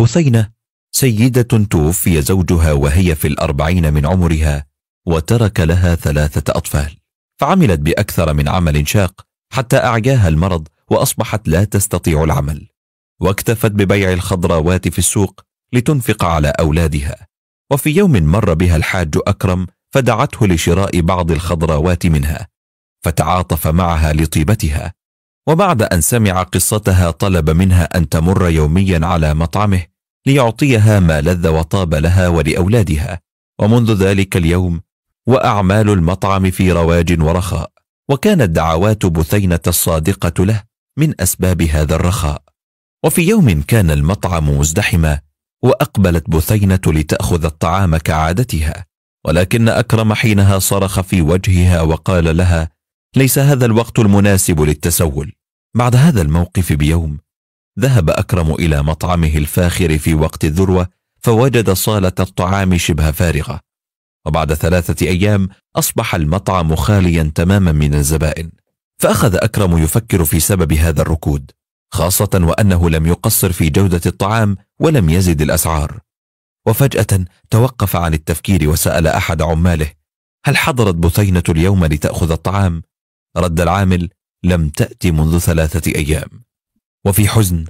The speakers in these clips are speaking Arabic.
بثينة سيدة توفي زوجها وهي في الأربعين من عمرها وترك لها ثلاثة أطفال فعملت بأكثر من عمل شاق حتى أعياها المرض وأصبحت لا تستطيع العمل واكتفت ببيع الخضروات في السوق لتنفق على أولادها وفي يوم مر بها الحاج أكرم فدعته لشراء بعض الخضروات منها فتعاطف معها لطيبتها وبعد أن سمع قصتها طلب منها أن تمر يوميا على مطعمه ليعطيها ما لذ وطاب لها ولاولادها ومنذ ذلك اليوم واعمال المطعم في رواج ورخاء وكانت دعوات بثينه الصادقه له من اسباب هذا الرخاء وفي يوم كان المطعم مزدحما واقبلت بثينه لتاخذ الطعام كعادتها ولكن اكرم حينها صرخ في وجهها وقال لها ليس هذا الوقت المناسب للتسول بعد هذا الموقف بيوم ذهب أكرم إلى مطعمه الفاخر في وقت الذروة فوجد صالة الطعام شبه فارغة وبعد ثلاثة أيام أصبح المطعم خاليا تماما من الزبائن فأخذ أكرم يفكر في سبب هذا الركود خاصة وأنه لم يقصر في جودة الطعام ولم يزد الأسعار وفجأة توقف عن التفكير وسأل أحد عماله هل حضرت بثينة اليوم لتأخذ الطعام؟ رد العامل لم تأتي منذ ثلاثة أيام وفي حزن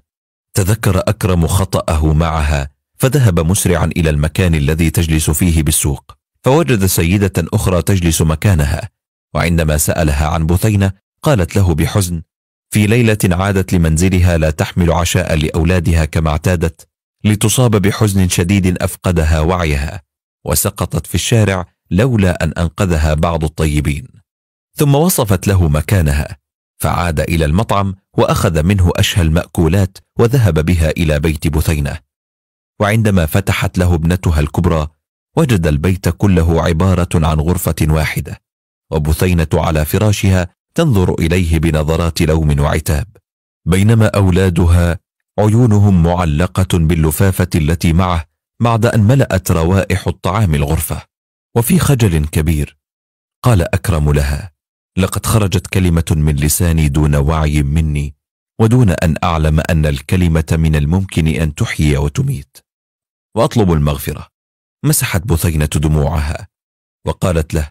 تذكر أكرم خطأه معها فذهب مسرعا إلى المكان الذي تجلس فيه بالسوق فوجد سيدة أخرى تجلس مكانها وعندما سألها عن بثينة قالت له بحزن في ليلة عادت لمنزلها لا تحمل عشاء لأولادها كما اعتادت لتصاب بحزن شديد أفقدها وعيها وسقطت في الشارع لولا أن أنقذها بعض الطيبين ثم وصفت له مكانها فعاد إلى المطعم وأخذ منه أشهى المأكولات وذهب بها إلى بيت بثينة وعندما فتحت له ابنتها الكبرى وجد البيت كله عبارة عن غرفة واحدة وبثينة على فراشها تنظر إليه بنظرات لوم وعتاب بينما أولادها عيونهم معلقة باللفافة التي معه بعد أن ملأت روائح الطعام الغرفة وفي خجل كبير قال أكرم لها لقد خرجت كلمة من لساني دون وعي مني ودون أن أعلم أن الكلمة من الممكن أن تحيي وتميت وأطلب المغفرة مسحت بثينة دموعها وقالت له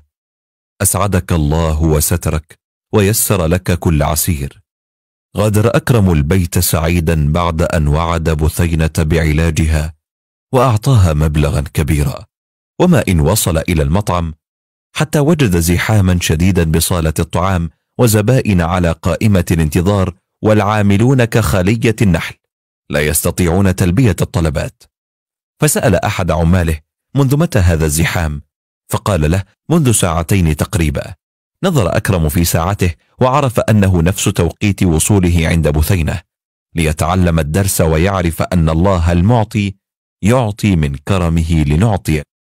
أسعدك الله وسترك ويسر لك كل عسير غادر أكرم البيت سعيدا بعد أن وعد بثينة بعلاجها وأعطاها مبلغا كبيرا وما إن وصل إلى المطعم حتى وجد زحاما شديدا بصالة الطعام وزبائن على قائمة الانتظار والعاملون كخلية النحل لا يستطيعون تلبية الطلبات فسأل أحد عماله منذ متى هذا الزحام؟ فقال له منذ ساعتين تقريبا نظر أكرم في ساعته وعرف أنه نفس توقيت وصوله عند بثينة ليتعلم الدرس ويعرف أن الله المعطي يعطي من كرمه لنعطي